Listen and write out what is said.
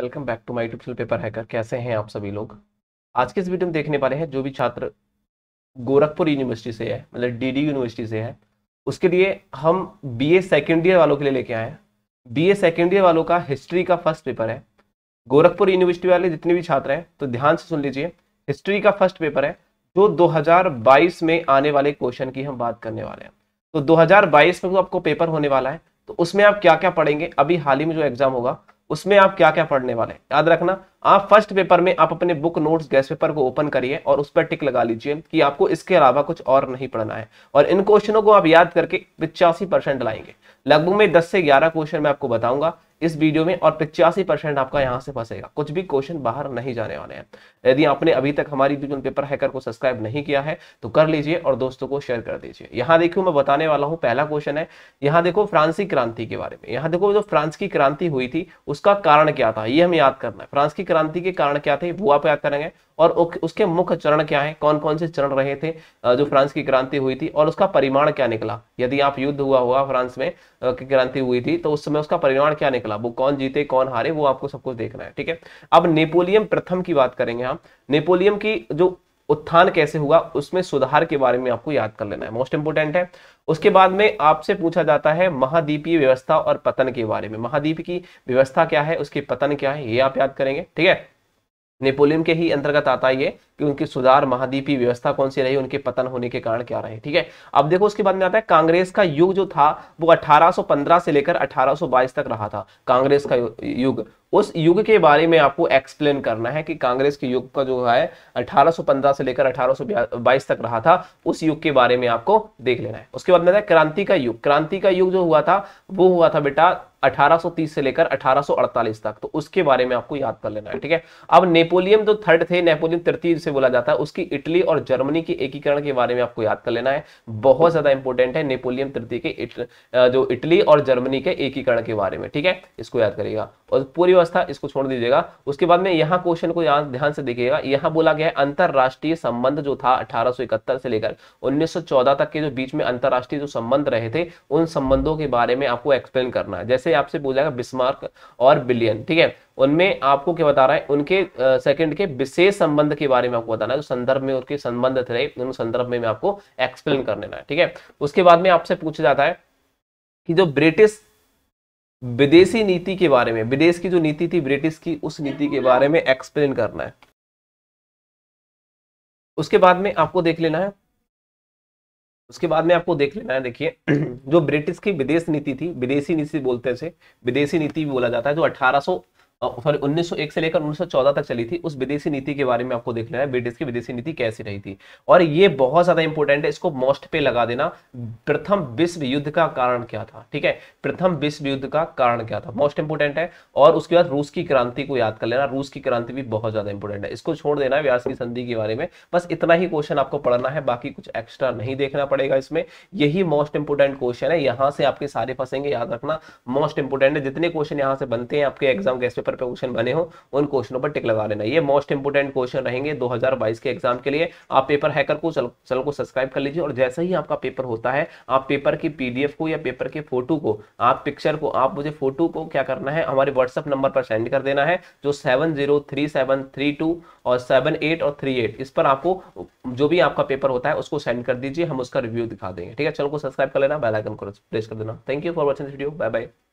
welcome back to my tube Paper Hacker कैसे हैं आप सभी लोग आज के इस वीडियो में देखने वाले हैं जो भी छात्र गोरखपुर यूनिवर्सिटी से है मतलब डीडी यूनिवर्सिटी से है उसके लिए हम बीए सेकेंड ईयर वालों के लिए लेके आए हैं बीए सेकेंड ईयर वालों का हिस्ट्री का फर्स्ट पेपर है गोरखपुर यूनिवर्सिटी वाले जितने भी छात्र हैं तो ध्यान से सुन लीजिए हिस्ट्री का फर्स्ट पेपर है जो बाईस में आने वाले क्वेश्चन की हम बात करने वाले हैं तो बाईस में जो आपको पेपर होने वाला है तो उसमें आप क्या क्या पढ़ेंगे अभी हाल ही में जो एग्जाम होगा उसमें आप क्या क्या पढ़ने वाले हैं याद रखना आप फर्स्ट पेपर में आप अपने बुक नोट्स गैस पेपर को ओपन करिए और उस पर टिक लगा लीजिए कि आपको इसके अलावा कुछ और नहीं पढ़ना है और इन क्वेश्चनों को आप याद करके पिचासी परसेंट लाएंगे लगभग में दस से ग्यारह क्वेश्चन मैं आपको बताऊंगा इस वीडियो में और पिचासी परसेंट आपका यहाँ से फंसेगा कुछ भी क्वेश्चन बाहर नहीं जाने वाले हैं यदि आपने अभी तक हमारी पेपर हैकर को सब्सक्राइब नहीं किया है तो कर लीजिए और दोस्तों को शेयर कर दीजिए यहाँ देखो मैं बताने वाला हूँ पहला क्वेश्चन है यहाँ देखो फ्रांसी क्रांति के बारे में यहाँ देखो जो फ्रांस की क्रांति हुई थी उसका कारण क्या था ये हमें याद करना है फ्रांस की क्रांति के कारण क्या थे वो आप याद करेंगे और उसके मुख्य चरण क्या है कौन कौन से चरण रहे थे जो फ्रांस की क्रांति हुई थी और उसका परिमाण क्या निकला यदि आप युद्ध हुआ हुआ फ्रांस में क्रांति हुई थी तो उस समय उसका परिमाण क्या निकला वो कौन जीते कौन हारे वो आपको सब कुछ देखना है ठीक है अब नेपोलियम प्रथम की बात करेंगे हम नेपोलियम की जो उत्थान कैसे हुआ उसमें सुधार के बारे में आपको याद कर लेना है मोस्ट इंपोर्टेंट है उसके बाद में आपसे पूछा जाता है महाद्वीपीय व्यवस्था और पतन के बारे में महाद्वीप की व्यवस्था क्या है उसके पतन क्या है ये आप याद करेंगे ठीक है नेपोलियन के ही अंतर्गत आता है ये कि उनके सुधार महाद्वीपीय व्यवस्था कौन सी रही उनके पतन होने के कारण क्या रहे ठीक है अब देखो उसके बाद में आता है कांग्रेस का युग जो था वो 1815 से लेकर 1822 तक रहा था कांग्रेस का युग उस युग के बारे में आपको एक्सप्लेन करना है कि कांग्रेस के युग का जो है 1815 से लेकर 1822 तक रहा था उस युग के बारे में आपको देख लेना है उसके बाद में आता है क्रांति का युग क्रांति का युग जो हुआ था वो हुआ था बेटा 1830 से लेकर 1848 तक तो उसके बारे में आपको याद कर लेना है ठीक है अब नेपोलियन जो तो थर्ड थे नेपोलियन तृतीय से बोला जाता है उसकी इटली और जर्मनी के एकीकरण के बारे में आपको याद कर लेना है बहुत ज्यादा इंपॉर्टेंट है नेपोलियन तृतीय के इट, जो इटली और जर्मनी के एकीकरण के बारे में ठीक है इसको याद करिएगा और पूरी व्यवस्था इसको छोड़ दीजिएगा उसके बाद में यहाँ क्वेश्चन को ध्यान से देखिएगा यहाँ बोला गया है अंतरराष्ट्रीय संबंध जो था अठारह से लेकर उन्नीस तक के जो बीच में अंतरराष्ट्रीय जो संबंध रहे थे उन संबंधों के बारे में आपको एक्सप्लेन करना है जैसे आपसे बोला जाएगा बिस्मार्क और बिलियन ठीक है उनमें आपको क्या बता रहा है उनके सेकंड के विशेष संबंध के बारे में आपको बताना है जो संदर्भ में उनके संबंध थे उन संदर्भ में मैं आपको एक्सप्लेन कर लेना है ठीक है उसके बाद में आपसे पूछा जाता है कि जो ब्रिटिश विदेशी नीति के बारे में विदेश की जो नीति थी ब्रिटिश की उस नीति के बारे में एक्सप्लेन करना है उसके बाद में आपको देख लेना है उसके बाद में आपको देख लेना है देखिए जो ब्रिटिश की विदेश नीति थी विदेशी नीति बोलते हैं विदेशी नीति भी बोला जाता है जो अठारह सॉरी 1901 से लेकर 1914 तक चली थी उस विदेशी नीति के बारे में आपको देखना है ब्रिटिश की विदेशी नीति कैसी रही थी और ये बहुत ज्यादा इंपॉर्टेंट है इसको मोस्ट पे लगा देना प्रथम विश्व युद्ध का कारण क्या था ठीक है प्रथम विश्व युद्ध का कारण क्या था मोस्ट इंपोर्टेंट है और उसके बाद रूस की क्रांति को याद कर लेना रूस की क्रांति भी बहुत ज्यादा इंपॉर्टेंट है इसको छोड़ देना व्यास की संधि के बारे में बस इतना ही क्वेश्चन आपको पढ़ना है बाकी कुछ एक्स्ट्रा नहीं देखना पड़ेगा इसमें यही मोस्ट इंपोर्टेंट क्वेश्चन है यहां से आपके सारे फंसेंगे याद रखना मोस्ट इंपोर्टेंट है जितने क्वेश्चन यहां से बनते हैं आपके एग्जाम कैसे पेपर पे क्वेश्चन बने हो उन क्वेश्चनों पर टिक लगा लेना ये मोस्ट इंपोर्टेंट क्वेश्चन रहेंगे 2022 के एग्जाम के लिए आप पेपर हैकर को चैनल को सब्सक्राइब कर लीजिए और जैसे ही आपका पेपर होता है आप पेपर की पीडीएफ को या पेपर के फोटो को आप पिक्चर को आप मुझे फोटो को क्या करना है हमारे व्हाट्सअप नंबर पर सेंड कर देना है जो सेवन और सेवन और थ्री इस पर आपको जो भी आपका पेपर होता है उसको सेंड कर दीजिए हम उसका रिव्यू दिखा देंगे ठीक है चैनल को सब्सक्राइब कर लेना बेलाइकन को प्रेस कर देना thank you for watching this video bye bye